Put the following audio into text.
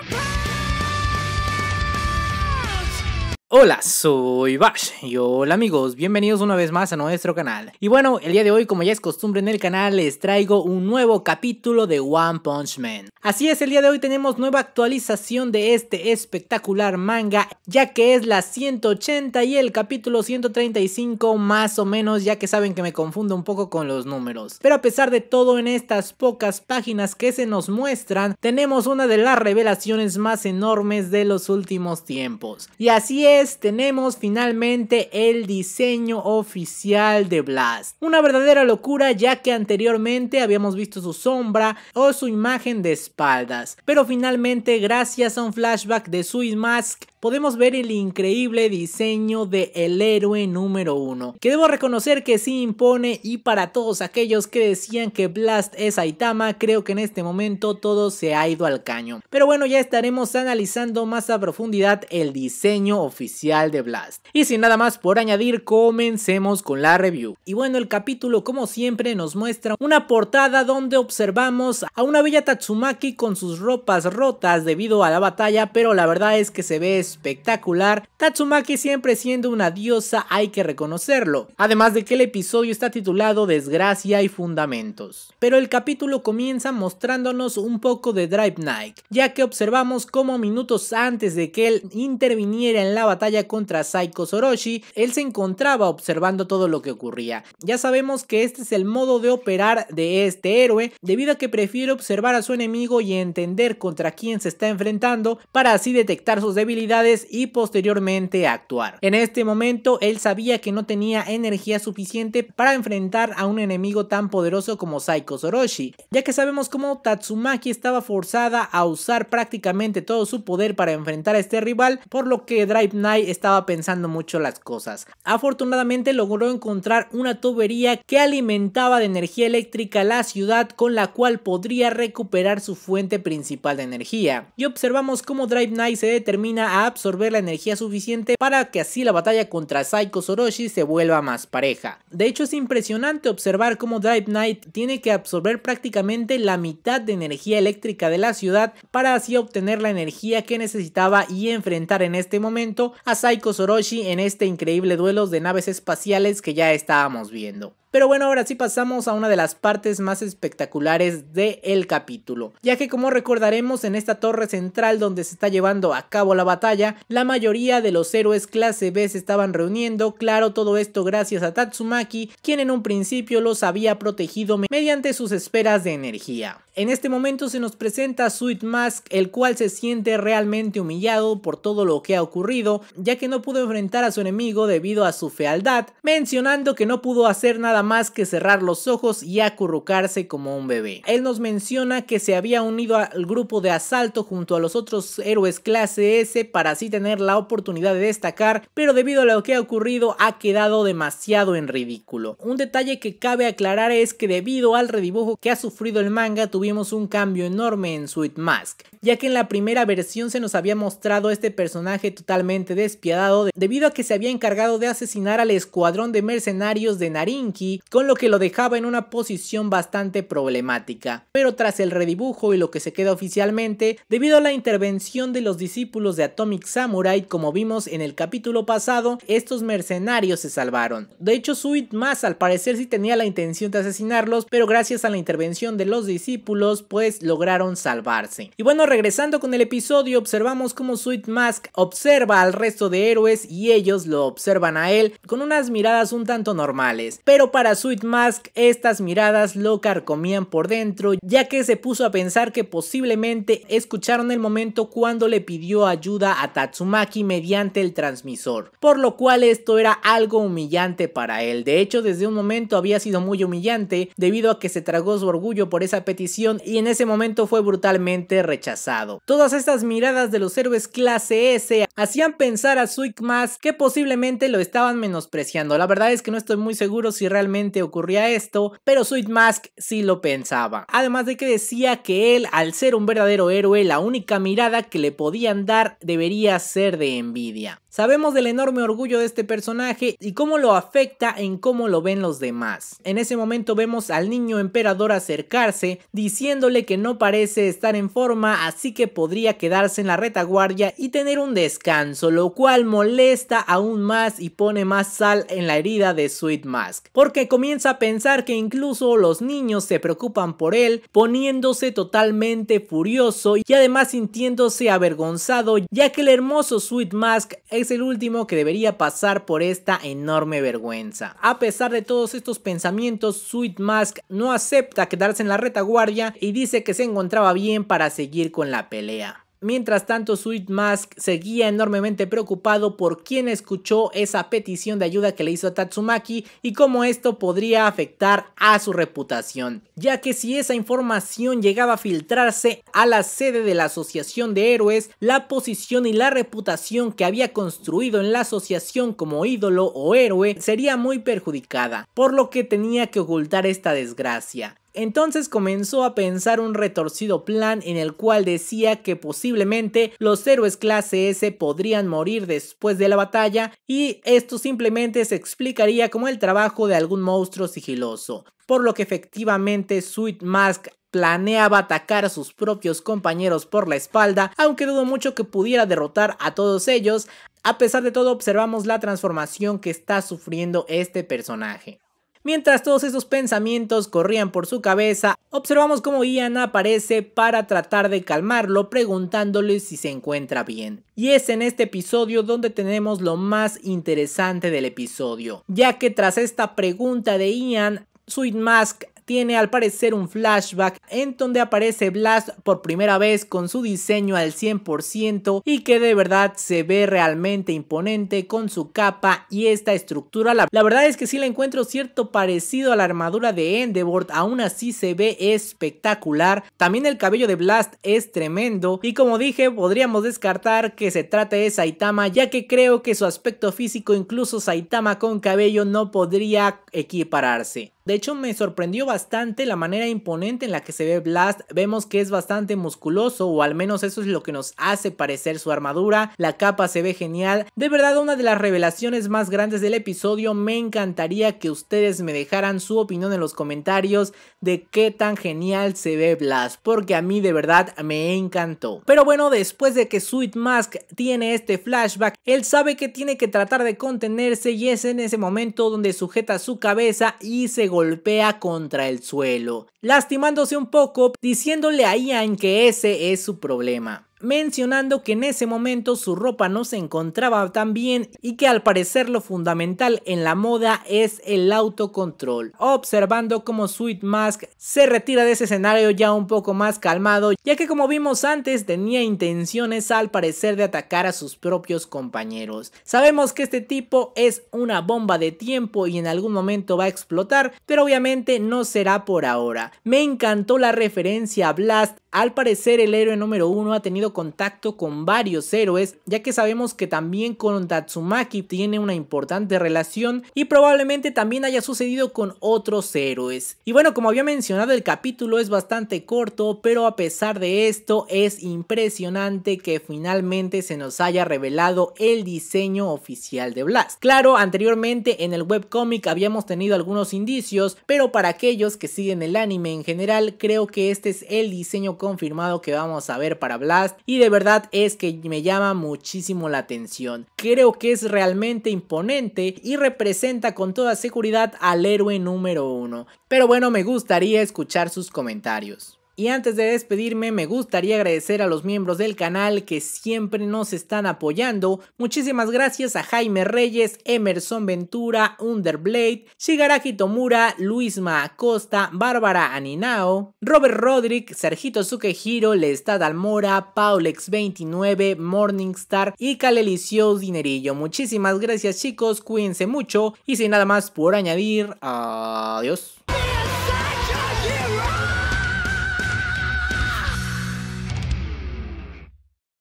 my pain! Hola, soy Bash y hola amigos, bienvenidos una vez más a nuestro canal. Y bueno, el día de hoy como ya es costumbre en el canal les traigo un nuevo capítulo de One Punch Man. Así es, el día de hoy tenemos nueva actualización de este espectacular manga ya que es la 180 y el capítulo 135 más o menos ya que saben que me confundo un poco con los números. Pero a pesar de todo en estas pocas páginas que se nos muestran tenemos una de las revelaciones más enormes de los últimos tiempos. Y así es pues tenemos finalmente el diseño oficial de Blast. Una verdadera locura ya que anteriormente habíamos visto su sombra o su imagen de espaldas, pero finalmente gracias a un flashback de Sweet Mask podemos ver el increíble diseño de el héroe número uno. que debo reconocer que sí impone y para todos aquellos que decían que Blast es Aitama, creo que en este momento todo se ha ido al caño. Pero bueno, ya estaremos analizando más a profundidad el diseño oficial de Blast. Y sin nada más por añadir, comencemos con la review. Y bueno, el capítulo como siempre nos muestra una portada donde observamos a una bella Tatsumaki con sus ropas rotas debido a la batalla, pero la verdad es que se ve espectacular, Tatsumaki siempre siendo una diosa hay que reconocerlo, además de que el episodio está titulado Desgracia y Fundamentos. Pero el capítulo comienza mostrándonos un poco de Drive Night, ya que observamos cómo minutos antes de que él interviniera en la batalla contra Saiko Soroshi, él se encontraba observando todo lo que ocurría. Ya sabemos que este es el modo de operar de este héroe, debido a que prefiere observar a su enemigo y entender contra quién se está enfrentando para así detectar sus debilidades y posteriormente actuar. En este momento él sabía que no tenía energía suficiente para enfrentar a un enemigo tan poderoso como Saiko Soroshi, ya que sabemos cómo Tatsumaki estaba forzada a usar prácticamente todo su poder para enfrentar a este rival, por lo que Drive Knight estaba pensando mucho las cosas. Afortunadamente logró encontrar una tubería que alimentaba de energía eléctrica la ciudad con la cual podría recuperar su fuente principal de energía. Y observamos cómo Drive Knight se determina a absorber la energía suficiente para que así la batalla contra Saiko Soroshi se vuelva más pareja. De hecho es impresionante observar cómo Drive Knight tiene que absorber prácticamente la mitad de energía eléctrica de la ciudad para así obtener la energía que necesitaba y enfrentar en este momento a Saiko Soroshi en este increíble duelo de naves espaciales que ya estábamos viendo. Pero bueno, ahora sí pasamos a una de las partes más espectaculares del capítulo, ya que como recordaremos en esta torre central donde se está llevando a cabo la batalla, la mayoría de los héroes clase B se estaban reuniendo, claro todo esto gracias a Tatsumaki, quien en un principio los había protegido mediante sus esferas de energía. En este momento se nos presenta Sweet Mask, el cual se siente realmente humillado por todo lo que ha ocurrido, ya que no pudo enfrentar a su enemigo debido a su fealdad, mencionando que no pudo hacer nada más que cerrar los ojos y acurrucarse como un bebé. Él nos menciona que se había unido al grupo de asalto junto a los otros héroes clase S para así tener la oportunidad de destacar, pero debido a lo que ha ocurrido ha quedado demasiado en ridículo. Un detalle que cabe aclarar es que debido al redibujo que ha sufrido el manga, un cambio enorme en Sweet Mask, ya que en la primera versión se nos había mostrado este personaje totalmente despiadado debido a que se había encargado de asesinar al escuadrón de mercenarios de Narinki, con lo que lo dejaba en una posición bastante problemática. Pero tras el redibujo y lo que se queda oficialmente, debido a la intervención de los discípulos de Atomic Samurai, como vimos en el capítulo pasado, estos mercenarios se salvaron. De hecho, Sweet Mask al parecer sí tenía la intención de asesinarlos, pero gracias a la intervención de los discípulos pues lograron salvarse. Y bueno, regresando con el episodio, observamos cómo Sweet Mask observa al resto de héroes y ellos lo observan a él con unas miradas un tanto normales. Pero para Sweet Mask estas miradas lo carcomían por dentro ya que se puso a pensar que posiblemente escucharon el momento cuando le pidió ayuda a Tatsumaki mediante el transmisor. Por lo cual esto era algo humillante para él. De hecho desde un momento había sido muy humillante debido a que se tragó su orgullo por esa petición y en ese momento fue brutalmente rechazado. Todas estas miradas de los héroes clase S hacían pensar a Sweet que posiblemente lo estaban menospreciando. La verdad es que no estoy muy seguro si realmente ocurría esto, pero Sweet Mask sí lo pensaba. Además de que decía que él, al ser un verdadero héroe, la única mirada que le podían dar debería ser de envidia. Sabemos del enorme orgullo de este personaje y cómo lo afecta en cómo lo ven los demás. En ese momento vemos al niño emperador acercarse diciéndole que no parece estar en forma así que podría quedarse en la retaguardia y tener un descanso, lo cual molesta aún más y pone más sal en la herida de Sweet Mask, porque comienza a pensar que incluso los niños se preocupan por él, poniéndose totalmente furioso y además sintiéndose avergonzado ya que el hermoso Sweet Mask es el último que debería pasar por esta enorme vergüenza. A pesar de todos estos pensamientos, Sweet Mask no acepta quedarse en la retaguardia y dice que se encontraba bien para seguir con la pelea. Mientras tanto, Sweet Mask seguía enormemente preocupado por quién escuchó esa petición de ayuda que le hizo a Tatsumaki y cómo esto podría afectar a su reputación, ya que si esa información llegaba a filtrarse a la sede de la Asociación de Héroes, la posición y la reputación que había construido en la asociación como ídolo o héroe sería muy perjudicada, por lo que tenía que ocultar esta desgracia. Entonces comenzó a pensar un retorcido plan en el cual decía que posiblemente los héroes clase S podrían morir después de la batalla y esto simplemente se explicaría como el trabajo de algún monstruo sigiloso. Por lo que efectivamente Sweet Mask planeaba atacar a sus propios compañeros por la espalda, aunque dudo mucho que pudiera derrotar a todos ellos, a pesar de todo observamos la transformación que está sufriendo este personaje. Mientras todos esos pensamientos corrían por su cabeza, observamos cómo Ian aparece para tratar de calmarlo preguntándole si se encuentra bien. Y es en este episodio donde tenemos lo más interesante del episodio, ya que tras esta pregunta de Ian, Sweet Mask tiene al parecer un flashback en donde aparece Blast por primera vez con su diseño al 100% y que de verdad se ve realmente imponente con su capa y esta estructura. La, verdad es que sí le encuentro cierto parecido a la armadura de Endeavor, aún así se ve espectacular. También el cabello de Blast es tremendo y como dije podríamos descartar que se trate de Saitama ya que creo que su aspecto físico incluso Saitama con cabello no podría equipararse. De hecho, me sorprendió bastante la manera imponente en la que se ve Blast. Vemos que es bastante musculoso, o al menos eso es lo que nos hace parecer su armadura. La capa se ve genial. De verdad, una de las revelaciones más grandes del episodio. Me encantaría que ustedes me dejaran su opinión en los comentarios de qué tan genial se ve Blast, porque a mí de verdad me encantó. Pero bueno, después de que Sweet Mask tiene este flashback, él sabe que tiene que tratar de contenerse y es en ese momento donde sujeta su cabeza y se golpea contra el suelo, lastimándose un poco, diciéndole a Ian que ese es su problema mencionando que en ese momento su ropa no se encontraba tan bien y que al parecer lo fundamental en la moda es el autocontrol. Observando cómo Sweet Mask se retira de ese escenario ya un poco más calmado, ya que como vimos antes tenía intenciones al parecer de atacar a sus propios compañeros. Sabemos que este tipo es una bomba de tiempo y en algún momento va a explotar, pero obviamente no será por ahora. Me encantó la referencia a Blast al parecer el héroe número uno ha tenido contacto con varios héroes, ya que sabemos que también con Tatsumaki tiene una importante relación y probablemente también haya sucedido con otros héroes. Y bueno, como había mencionado el capítulo es bastante corto, pero a pesar de esto es impresionante que finalmente se nos haya revelado el diseño oficial de Blast. Claro, anteriormente en el webcomic habíamos tenido algunos indicios, pero para aquellos que siguen el anime en general, creo que este es el diseño confirmado que vamos a ver para Blast y de verdad es que me llama muchísimo la atención. Creo que es realmente imponente y representa con toda seguridad al héroe número uno. Pero bueno, me gustaría escuchar sus comentarios. Y antes de despedirme, me gustaría agradecer a los miembros del canal que siempre nos están apoyando. Muchísimas gracias a Jaime Reyes, Emerson Ventura, Underblade, Shigaraki Tomura, Luisma Acosta, Bárbara Aninao, Robert rodrick Sergito Sukehiro, Lestad Almora, Paulex29, Morningstar y Calelicio Dinerillo. Muchísimas gracias chicos, cuídense mucho y sin nada más por añadir, adiós.